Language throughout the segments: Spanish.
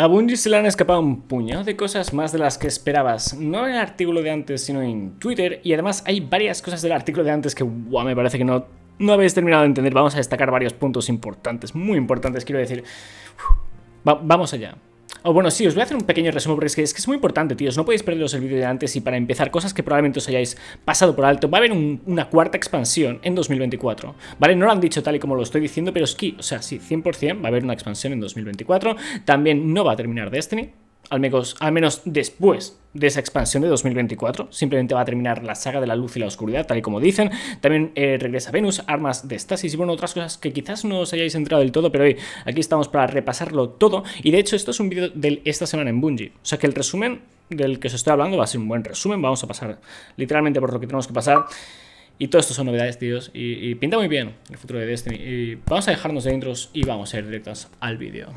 A Bungie se le han escapado un puñado de cosas más de las que esperabas, no en el artículo de antes, sino en Twitter, y además hay varias cosas del artículo de antes que me parece que no, no habéis terminado de entender. Vamos a destacar varios puntos importantes, muy importantes, quiero decir. vamos allá. O oh, bueno, sí, os voy a hacer un pequeño resumen porque es que, es que es muy importante, tíos. No podéis perderos el vídeo de antes y para empezar, cosas que probablemente os hayáis pasado por alto. Va a haber una cuarta expansión en 2024, ¿vale? No lo han dicho tal y como lo estoy diciendo, pero es que, o sea, sí, 100% va a haber una expansión en 2024. También no va a terminar Destiny, al menos, al menos después de esa expansión de 2024. Simplemente va a terminar la saga de la luz y la oscuridad, tal y como dicen. También eh, regresa Venus, armas de Stasis y bueno, otras cosas que quizás no os hayáis entrado del todo, pero hoy aquí estamos para repasarlo todo. Y de hecho, esto es un vídeo de esta semana en Bungie. O sea que el resumen del que os estoy hablando va a ser un buen resumen. Vamos a pasar literalmente por lo que tenemos que pasar. Y todo esto son novedades, tíos. Y, y pinta muy bien el futuro de Destiny. Y vamos a dejarnos de intros y vamos a ir directos al vídeo.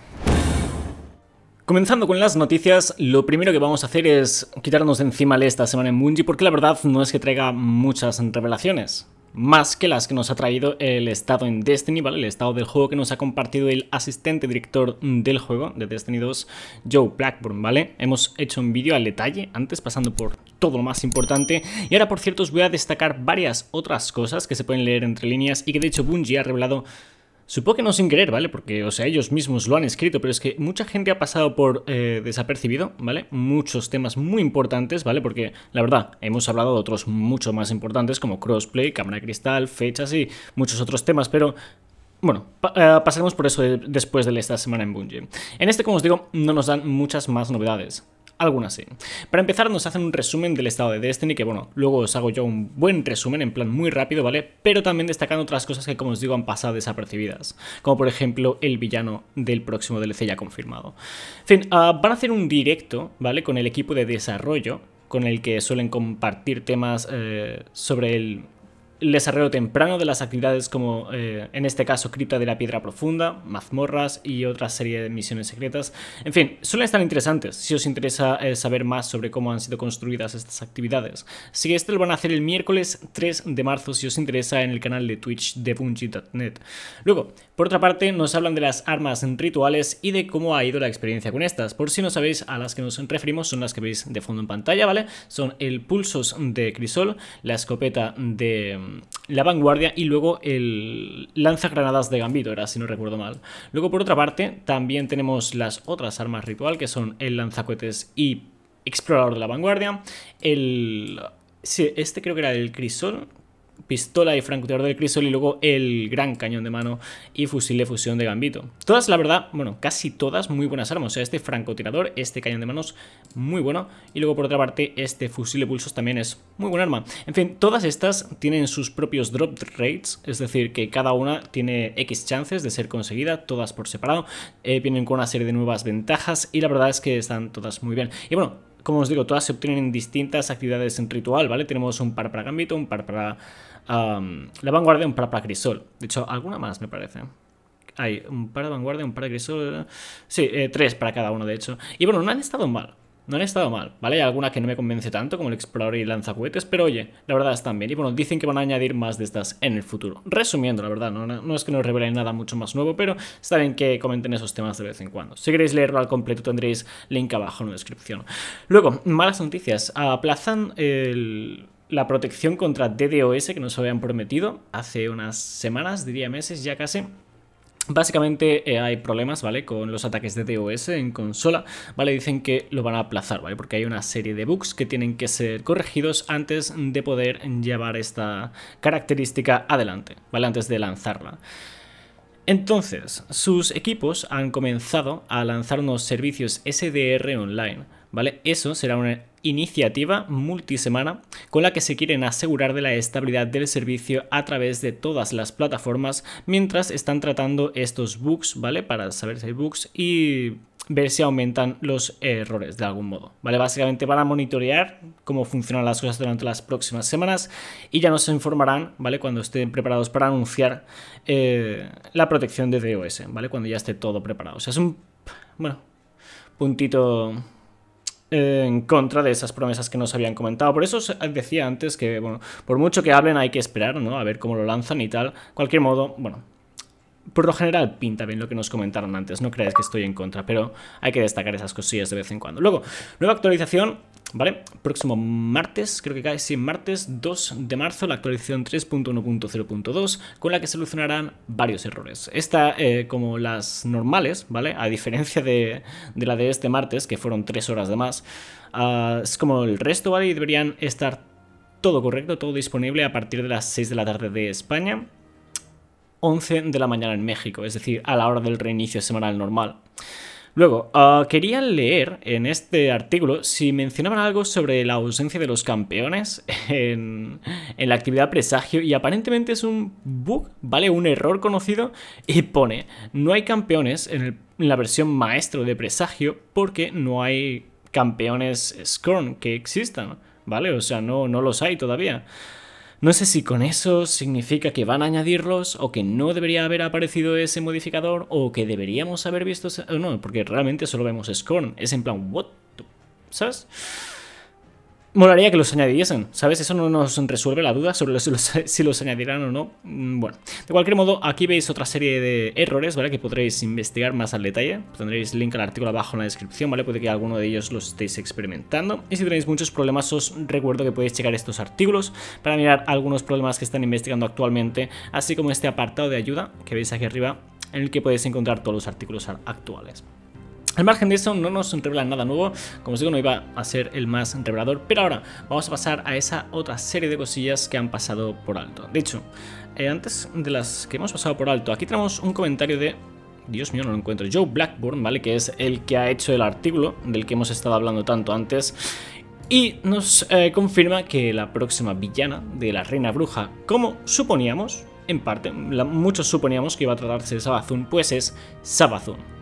Comenzando con las noticias, lo primero que vamos a hacer es quitarnos de encima de esta semana en Bungie porque la verdad no es que traiga muchas revelaciones, más que las que nos ha traído el estado en Destiny, ¿vale? El estado del juego que nos ha compartido el asistente director del juego de Destiny 2, Joe Blackburn, ¿vale? Hemos hecho un vídeo al detalle antes pasando por todo lo más importante y ahora por cierto os voy a destacar varias otras cosas que se pueden leer entre líneas y que de hecho Bungie ha revelado Supongo que no sin querer, ¿vale? Porque, o sea, ellos mismos lo han escrito, pero es que mucha gente ha pasado por eh, desapercibido, ¿vale? Muchos temas muy importantes, ¿vale? Porque, la verdad, hemos hablado de otros mucho más importantes, como crossplay, cámara de cristal, fechas y muchos otros temas, pero bueno, eh, pasaremos por eso después de esta semana en Bungie. En este, como os digo, no nos dan muchas más novedades algunas sí. Para empezar nos hacen un resumen del estado de Destiny, que bueno, luego os hago yo un buen resumen en plan muy rápido, ¿vale? Pero también destacando otras cosas que como os digo han pasado desapercibidas, como por ejemplo el villano del próximo DLC ya confirmado. En fin, ah, van a hacer un directo, ¿vale? Con el equipo de desarrollo, con el que suelen compartir temas eh, sobre el el desarrollo temprano de las actividades como eh, en este caso Cripta de la Piedra Profunda, mazmorras y otra serie de misiones secretas. En fin, suelen estar interesantes si os interesa eh, saber más sobre cómo han sido construidas estas actividades. Así que lo van a hacer el miércoles 3 de marzo si os interesa en el canal de Twitch de Bungie.net. Luego, por otra parte, nos hablan de las armas rituales y de cómo ha ido la experiencia con estas. Por si no sabéis, a las que nos referimos son las que veis de fondo en pantalla, ¿vale? Son el Pulsos de Crisol, la escopeta de la vanguardia y luego el lanzagranadas de Gambito, era si no recuerdo mal. Luego, por otra parte, también tenemos las otras armas ritual, que son el lanzacohetes y explorador de la vanguardia, el... Sí, este creo que era el crisol, pistola y francotirador del crisol y luego el gran cañón de mano y fusil de fusión de gambito. Todas, la verdad, bueno, casi todas muy buenas armas. O sea, este francotirador, este cañón de manos, muy bueno. Y luego, por otra parte, este fusil de pulsos también es muy buena arma. En fin, todas estas tienen sus propios drop rates, es decir, que cada una tiene X chances de ser conseguida, todas por separado. Eh, vienen con una serie de nuevas ventajas y la verdad es que están todas muy bien. Y bueno, como os digo, todas se obtienen en distintas actividades en ritual, ¿vale? Tenemos un par para Gambito, un par para la vanguardia, un par para Crisol. De hecho, alguna más, me parece. Hay un par de vanguardia, un par de Crisol. Eh, sí, eh, tres para cada uno, de hecho. Y bueno, no han estado mal. No han estado mal, ¿vale? Hay alguna que no me convence tanto, como el explorador y lanzacohetes, pero oye, la verdad están bien. Y bueno, dicen que van a añadir más de estas en el futuro. Resumiendo, la verdad, no, es que nos revelen nada mucho más nuevo, pero está bien que comenten esos temas de vez en cuando. Si queréis leerlo al completo, tendréis link abajo en la descripción. Luego, malas noticias. Aplazan la protección contra DDoS que nos habían prometido hace unas semanas, diría meses ya casi. Básicamente eh, hay problemas, ¿vale? Con los ataques de DOS en consola, ¿vale? Dicen que lo van a aplazar, ¿vale? Porque hay una serie de bugs que tienen que ser corregidos antes de poder llevar esta característica adelante, ¿vale? Antes de lanzarla. Entonces, sus equipos han comenzado a lanzar unos servicios SDR online, ¿vale? Eso será una iniciativa multisemana con la que se quieren asegurar de la estabilidad del servicio a través de todas las plataformas mientras están tratando estos bugs, ¿vale? Para saber si hay bugs y ver si aumentan los errores de algún modo, ¿vale? Básicamente van a monitorear cómo funcionan las cosas durante las próximas semanas y ya nos informarán, ¿vale? Cuando estén preparados para anunciar eh, la protección de DOS, ¿vale? Cuando ya esté todo preparado. O sea, es un... bueno, puntito en contra de esas promesas que nos habían comentado. Por eso decía antes que, bueno, por mucho que hablen hay que esperar, ¿no? A ver cómo lo lanzan y tal. Cualquier modo, bueno, por lo general pinta bien lo que nos comentaron antes, no creáis que estoy en contra, pero hay que destacar esas cosillas de vez en cuando. Luego, nueva actualización, ¿vale? Próximo martes, creo que cae, sí, martes 2 de marzo, la actualización 3.1.0.2, con la que solucionarán varios errores. Esta, eh, como las normales, ¿vale? A diferencia de, de, la de este martes, que fueron 3 horas de más, ah, es como el resto, ¿vale? Y deberían estar todo correcto, todo disponible a partir de las 6 de la tarde de España. 11 de la mañana en México, es decir, a la hora del reinicio semanal normal. Luego, ah, quería leer en este artículo si mencionaban algo sobre la ausencia de los campeones en, la actividad presagio y aparentemente es un bug, ¿vale? Un error conocido y pone, no hay campeones en, en la versión maestro de presagio porque no hay campeones Scorn que existan, ¿vale? O sea, no, no los hay todavía. No sé si con eso significa que van a añadirlos o que no debería haber aparecido ese modificador o que deberíamos haber visto... No, porque realmente solo vemos Scorn. Es en plan, ¿what? ¿Sabes? Molaría que los añadiesen, ¿sabes? Eso no nos resuelve la duda sobre si los añadirán o no. Mm, bueno, de cualquier modo, aquí veis otra serie de errores, ¿vale? Que podréis investigar más al detalle. Tendréis link al artículo abajo en la descripción, ¿vale? Puede que alguno de ellos los estéis experimentando. Y si tenéis muchos problemas, os recuerdo que podéis checar estos artículos para mirar algunos problemas que están investigando actualmente, así como este apartado de ayuda que veis aquí arriba, en el que podéis encontrar todos los artículos actuales. Al margen de eso, no nos revela nada nuevo. Como os digo, no iba a ser el más revelador. Pero ahora vamos a pasar a esa otra serie de cosillas que han pasado por alto. De hecho, eh, antes de las que hemos pasado por alto, aquí tenemos un comentario de. Dios mío, no lo encuentro. Joe Blackburn, ¿vale? Que es el que ha hecho el artículo del que hemos estado hablando tanto antes. Y nos eh, confirma que la próxima villana de la Reina Bruja, como suponíamos, en parte, muchos suponíamos que iba a tratarse de Sabazun, pues es Sabazun.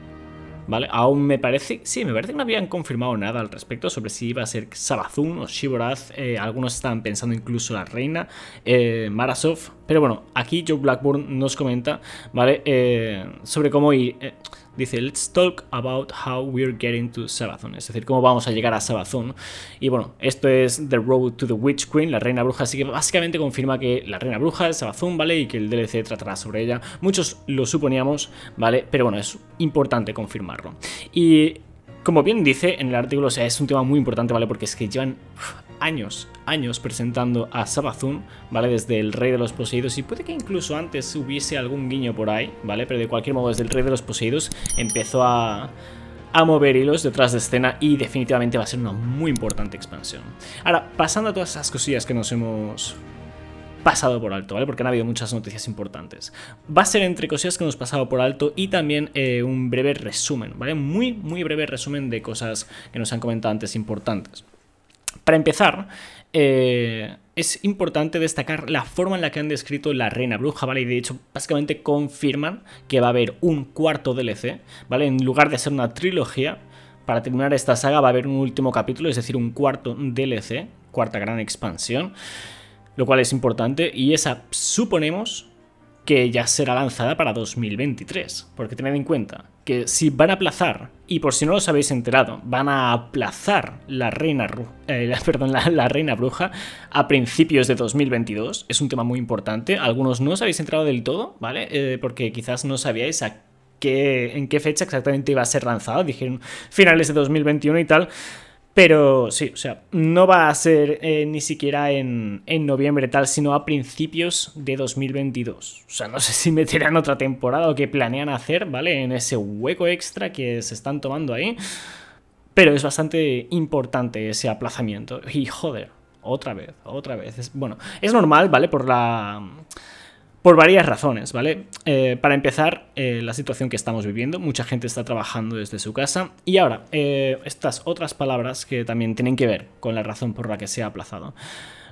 ¿Vale? Aún me parece, sí, me parece que no habían confirmado nada al respecto sobre si iba a ser Sabazun o Shiboraz. Eh, algunos estaban pensando incluso la reina. Eh, Marasov, pero bueno, aquí Joe Blackburn nos comenta, ¿vale? Eh, sobre cómo y eh, dice, let's talk about how we're getting to Sabazón, Es decir, cómo vamos a llegar a Sabazón. Y bueno, esto es The Road to the Witch Queen, la Reina Bruja. Así que básicamente confirma que la Reina Bruja es Sabazón, ¿vale? Y que el DLC tratará sobre ella. Muchos lo suponíamos, ¿vale? Pero bueno, es importante confirmarlo. Y como bien dice en el artículo, o sea, es un tema muy importante, ¿vale? Porque es que llevan años, años presentando a Sabazun, ¿vale? Desde el Rey de los Poseídos y puede que incluso antes hubiese algún guiño por ahí, ¿vale? Pero de cualquier modo, desde el Rey de los Poseídos empezó a, mover hilos detrás de escena y definitivamente va a ser una muy importante expansión. Ahora, pasando a todas esas cosillas que nos hemos pasado por alto, ¿vale? Porque han habido muchas noticias importantes. Va a ser entre cosillas que nos pasado por alto y también eh, un breve resumen, ¿vale? Muy, muy breve resumen de cosas que nos han comentado antes importantes. Para empezar, eh, es importante destacar la forma en la que han descrito la reina bruja, ¿vale? Y de hecho, básicamente confirman que va a haber un cuarto DLC, ¿vale? En lugar de ser una trilogía, para terminar esta saga va a haber un último capítulo, es decir, un cuarto DLC, cuarta gran expansión, lo cual es importante y esa, suponemos, que ya será lanzada para 2023. Porque tened en cuenta que si van a aplazar, y por si no los habéis enterado, van a aplazar la reina, eh, la, reina bruja a principios de 2022. Es un tema muy importante. Algunos no os habéis enterado del todo, ¿vale? Eh, porque quizás no sabíais a qué, en qué fecha exactamente iba a ser lanzada, Dijeron finales de 2021 y tal. Pero sí, o sea, no va a ser eh, ni siquiera en, en, noviembre tal, sino a principios de 2022. O sea, no sé si meterán otra temporada o qué planean hacer, ¿vale? En ese hueco extra que se están tomando ahí. Pero es bastante importante ese aplazamiento. Y joder, otra vez, otra vez. bueno, es normal, ¿vale? Por la por varias razones, ¿vale? Eh, para empezar, eh, la situación que estamos viviendo, mucha gente está trabajando desde su casa. Y ahora, eh, estas otras palabras que también tienen que ver con la razón por la que se ha aplazado.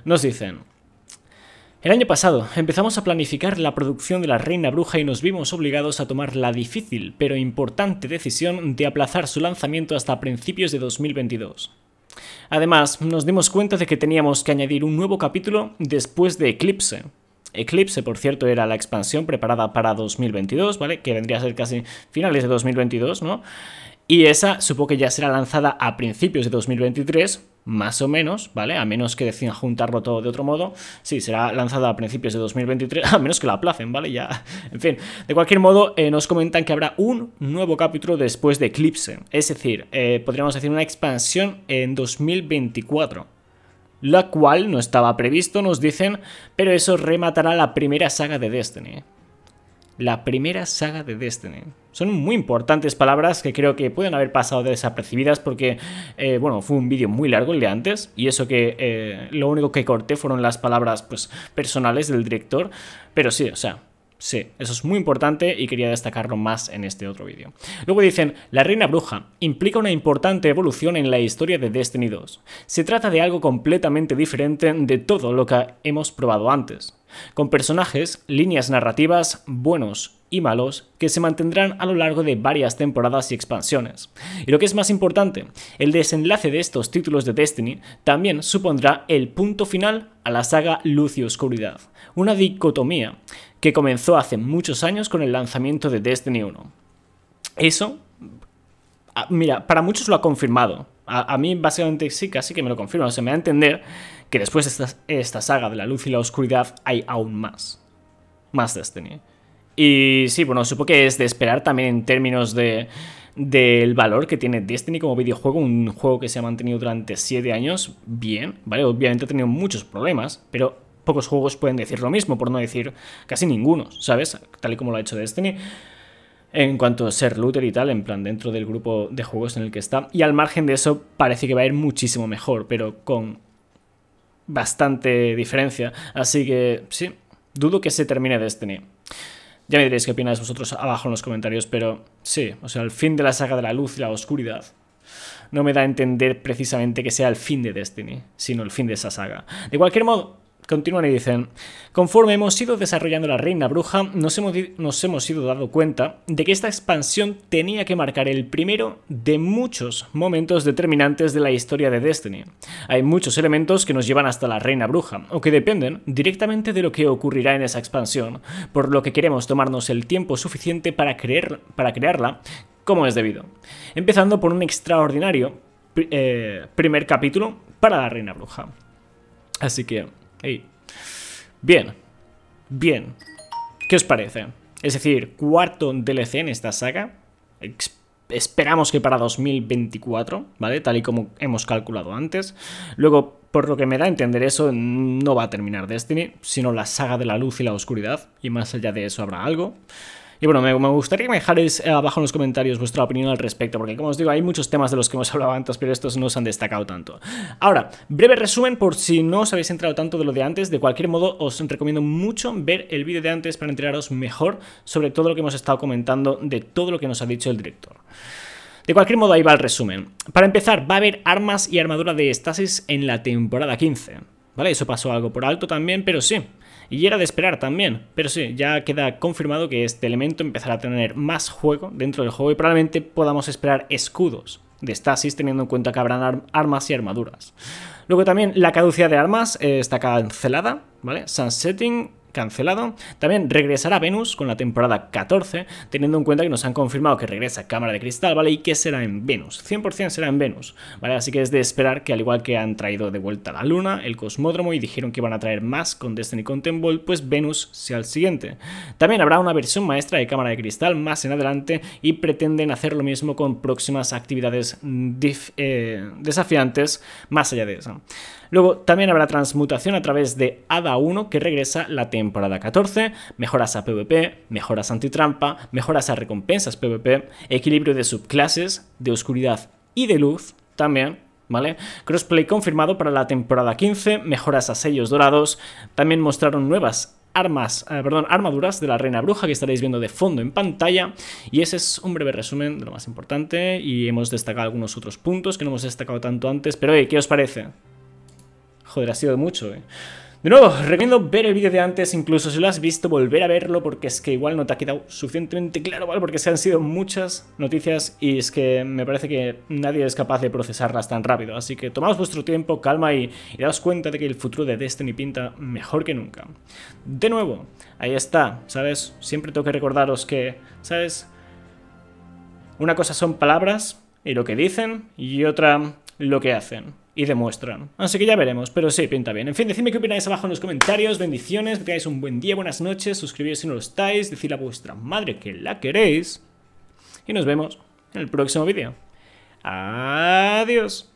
Nos dicen, el año pasado empezamos a planificar la producción de La Reina Bruja y nos vimos obligados a tomar la difícil pero importante decisión de aplazar su lanzamiento hasta principios de 2022. Además, nos dimos cuenta de que teníamos que añadir un nuevo capítulo después de Eclipse, Eclipse, por cierto, era la expansión preparada para 2022, ¿vale? Que vendría a ser casi finales de 2022, ¿no? Y esa supongo que ya será lanzada a principios de 2023, más o menos, ¿vale? A menos que decían juntarlo todo de otro modo. Sí, será lanzada a principios de 2023, a menos que la aplacen, ¿vale? Ya, en fin. De cualquier modo, eh, nos comentan que habrá un nuevo capítulo después de Eclipse. Es decir, eh, podríamos decir una expansión en 2024 la cual no estaba previsto, nos dicen, pero eso rematará la primera saga de Destiny. La primera saga de Destiny. Son muy importantes palabras que creo que pueden haber pasado desapercibidas porque, eh, bueno, fue un vídeo muy largo el de antes y eso que eh, lo único que corté fueron las palabras pues, personales del director, pero sí, o sea, Sí, eso es muy importante y quería destacarlo más en este otro vídeo. Luego dicen, la reina bruja implica una importante evolución en la historia de Destiny 2. Se trata de algo completamente diferente de todo lo que hemos probado antes con personajes, líneas narrativas, buenos y malos, que se mantendrán a lo largo de varias temporadas y expansiones. Y lo que es más importante, el desenlace de estos títulos de Destiny también supondrá el punto final a la saga Luz y Oscuridad, una dicotomía que comenzó hace muchos años con el lanzamiento de Destiny 1. Eso, ah, mira, para muchos lo ha confirmado. A, mí básicamente sí, casi que me lo confirma, Se me va a entender que después de esta, saga de la luz y la oscuridad hay aún más. Más Destiny. Y sí, bueno, supongo que es de esperar también en términos de del valor que tiene Destiny como videojuego, un juego que se ha mantenido durante 7 años bien, ¿vale? Obviamente ha tenido muchos problemas, pero pocos juegos pueden decir lo mismo, por no decir casi ninguno, ¿sabes? Tal y como lo ha hecho Destiny. En cuanto a ser looter y tal, en plan dentro del grupo de juegos en el que está. Y al margen de eso, parece que va a ir muchísimo mejor, pero con bastante diferencia. Así que sí, dudo que se termine Destiny. Ya me diréis qué opináis vosotros abajo en los comentarios, pero sí, o sea, el fin de la saga de la luz y la oscuridad no me da a entender precisamente que sea el fin de Destiny, sino el fin de esa saga. De cualquier modo, Continúan y dicen, conforme hemos ido desarrollando la Reina Bruja, nos hemos, nos hemos ido dando cuenta de que esta expansión tenía que marcar el primero de muchos momentos determinantes de la historia de Destiny. Hay muchos elementos que nos llevan hasta la Reina Bruja, o que dependen directamente de lo que ocurrirá en esa expansión, por lo que queremos tomarnos el tiempo suficiente para, para crearla como es debido. Empezando por un extraordinario eh, primer capítulo para la Reina Bruja. Así que Bien. Bien. ¿Qué os parece? Es decir, cuarto DLC en esta saga. esperamos que para 2024, ¿vale? Tal y como hemos calculado antes. Luego, por lo que me da a entender eso, no va a terminar Destiny, sino la saga de la luz y la oscuridad. Y más allá de eso habrá algo. Y bueno, me, gustaría que me dejáis eh, abajo en los comentarios vuestra opinión al respecto, porque como os digo, hay muchos temas de los que hemos hablado antes, pero estos no se han destacado tanto. Ahora, breve resumen por si no os habéis entrado tanto de lo de antes. De cualquier modo, os recomiendo mucho ver el vídeo de antes para enteraros mejor sobre todo lo que hemos estado comentando, de todo lo que nos ha dicho el director. De cualquier modo, ahí va el resumen. Para empezar, va a haber armas y armadura de Stasis en la temporada 15. ¿Vale? Eso pasó algo por alto también, pero sí, y era de esperar también, pero sí, ya queda confirmado que este elemento empezará a tener más juego dentro del juego y probablemente podamos esperar escudos de Stasis teniendo en cuenta que habrán armas y armaduras. Luego también la caducidad de armas eh, está cancelada, ¿vale? Sunsetting cancelado. También regresará Venus con la temporada 14, teniendo en cuenta que nos han confirmado que regresa Cámara de Cristal, ¿vale? Y que será en Venus, 100% será en Venus, ¿vale? Así que es de esperar que al igual que han traído de vuelta la Luna, el Cosmódromo y dijeron que van a traer más con Destiny Content pues Venus sea el siguiente. También habrá una versión maestra de Cámara de Cristal más en adelante y pretenden hacer lo mismo con próximas actividades eh, desafiantes más allá de eso. Luego también habrá transmutación a través de ADA 1 que regresa la temporada 14, mejoras a PvP, mejoras antitrampa, mejoras a recompensas PvP, equilibrio de subclases, de oscuridad y de luz también, ¿vale? Crossplay confirmado para la temporada 15, mejoras a sellos dorados, también mostraron nuevas armas, eh, perdón, armaduras de la reina bruja que estaréis viendo de fondo en pantalla y ese es un breve resumen de lo más importante y hemos destacado algunos otros puntos que no hemos destacado tanto antes, pero hey, ¿qué os parece? Joder, ha sido mucho, eh. De nuevo, recomiendo ver el vídeo de antes, incluso si lo has visto, volver a verlo, porque es que igual no te ha quedado suficientemente claro, ¿vale? Porque se han sido muchas noticias y es que me parece que nadie es capaz de procesarlas tan rápido. Así que tomad vuestro tiempo, calma y, y daos cuenta de que el futuro de Destiny pinta mejor que nunca. De nuevo, ahí está, ¿sabes? Siempre tengo que recordaros que, ¿sabes? Una cosa son palabras y lo que dicen y otra lo que hacen y demuestran. Así que ya veremos, pero sí, pinta bien. En fin, decidme qué opináis abajo en los comentarios, bendiciones, que tengáis un buen día, buenas noches, suscribiros si no lo estáis, Decir a vuestra madre que la queréis y nos vemos en el próximo vídeo. Adiós.